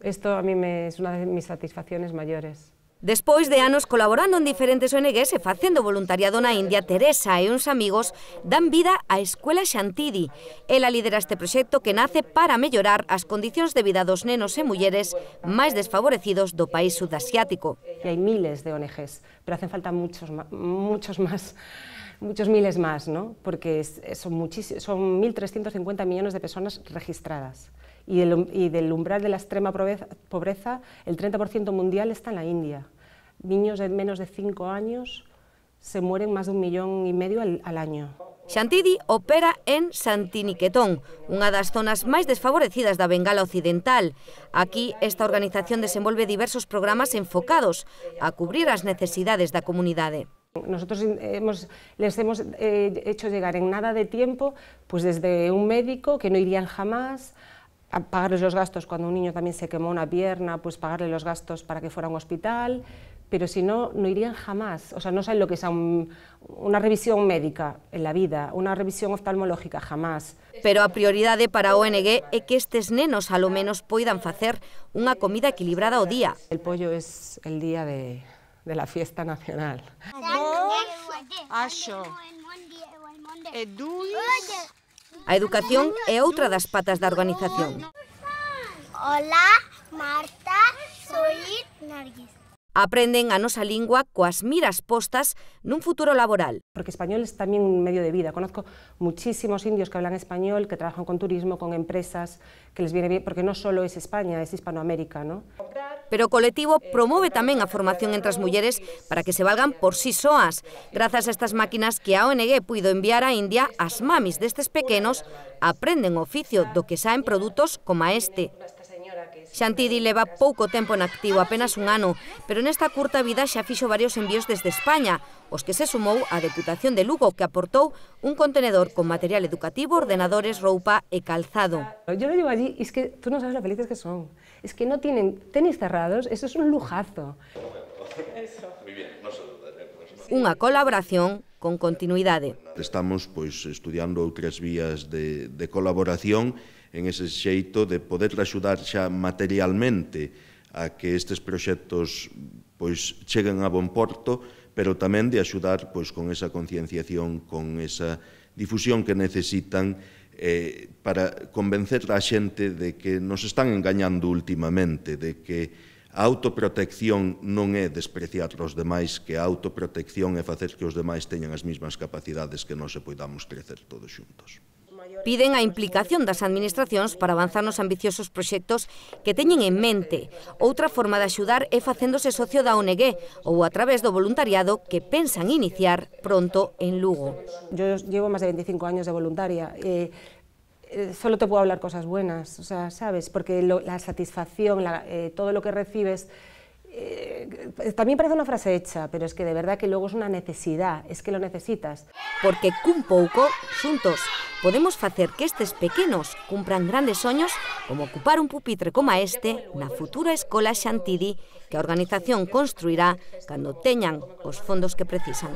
Esto a mí me, es una de mis satisfacciones mayores. Despois de anos colaborando en diferentes ONGs e facendo voluntariado na India, Teresa e uns amigos dan vida á Escuela Xantidi. Ela lidera este proxecto que nace para mellorar as condicións de vida dos nenos e mulleres máis desfavorecidos do país sudasiático. E hai miles de ONGs, pero hacen falta muchos, muchos máis. muchos miles más, ¿no? porque son, son 1.350 millones de personas registradas. Y, del um, umbral de la extrema pobreza, el 30% mundial está en la India. Niños de menos de 5 años se mueren más de un millón y medio al, año. Shantidi opera en Santiniquetón, de las zonas más desfavorecidas de Bengala Occidental. Aquí, esta organización desenvuelve diversos programas enfocados a cubrir las necesidades de la comunidad. Nosotros hemos, les hemos eh, hecho llegar en nada de tiempo, pues desde un médico que no irían jamás, a pagarles los gastos cuando un niño también se quemó una pierna, pues pagarle los gastos para que fuera a un hospital, pero si no, no irían jamás. O sea, no saben lo que es una revisión médica en la vida, una revisión oftalmológica, jamás. Pero a prioridad de para ONG es que estos nenos a lo menos puedan hacer una comida equilibrada o día. El pollo es el día de, de la fiesta nacional. Acho. Eh, a educación otra de das patas da organización. Hola, Marta, soy Aprenden a nosa lingua cuas miras postas un futuro laboral. Porque español es también un medio de vida. Conozco muchísimos indios que hablan español, que trabajan con turismo, con empresas, que les viene bien, porque no solo es España, es Hispanoamérica, ¿no? pero o colectivo promove tamén a formación entre as mulleres para que se valgan por sí soas, grazas a estas máquinas que a ONG puido enviar a India as mamis destes pequenos aprenden o oficio do que saen produtos como este. Xantidi leva pouco tempo en activo, apenas un ano, pero nesta curta vida xa fixo varios envíos desde España, os que se sumou a Deputación de Lugo, que aportou un contenedor con material educativo, ordenadores, roupa e calzado. Yo lo llevo allí y es que tú no sabes lo felices que son. Es que no tienen tenis cerrados, eso es un lujazo. Eso. ¿eh? Unha colaboración con continuidade. Estamos pois estudiando outras vías de, de colaboración en ese xeito de poder axudar xa materialmente a que estes proxectos pois cheguen a bon porto, pero tamén de axudar pois con esa concienciación, con esa difusión que necesitan eh, para convencer a xente de que nos están engañando últimamente, de que A autoprotección non é despreciar os demais, que a autoprotección é facer que os demais teñan as mesmas capacidades que non se poidamos crecer todos xuntos. Piden a implicación das administracións para avanzar nos ambiciosos proxectos que teñen en mente. Outra forma de axudar é facéndose socio da ONG ou a través do voluntariado que pensan iniciar pronto en Lugo. Yo llevo máis de 25 años de voluntaria. Eh, Eh, solo te puedo hablar cosas buenas, o sea, ¿sabes? Porque lo, la satisfacción, la, eh, todo lo que recibes... Eh, también parece una frase hecha, pero es que de verdad que luego es una necesidad, es que lo necesitas. Porque cun pouco, xuntos, podemos facer que estes pequenos cumpran grandes soños como ocupar un pupitre como este na futura escola Xantidi que a organización construirá cando teñan os fondos que precisan.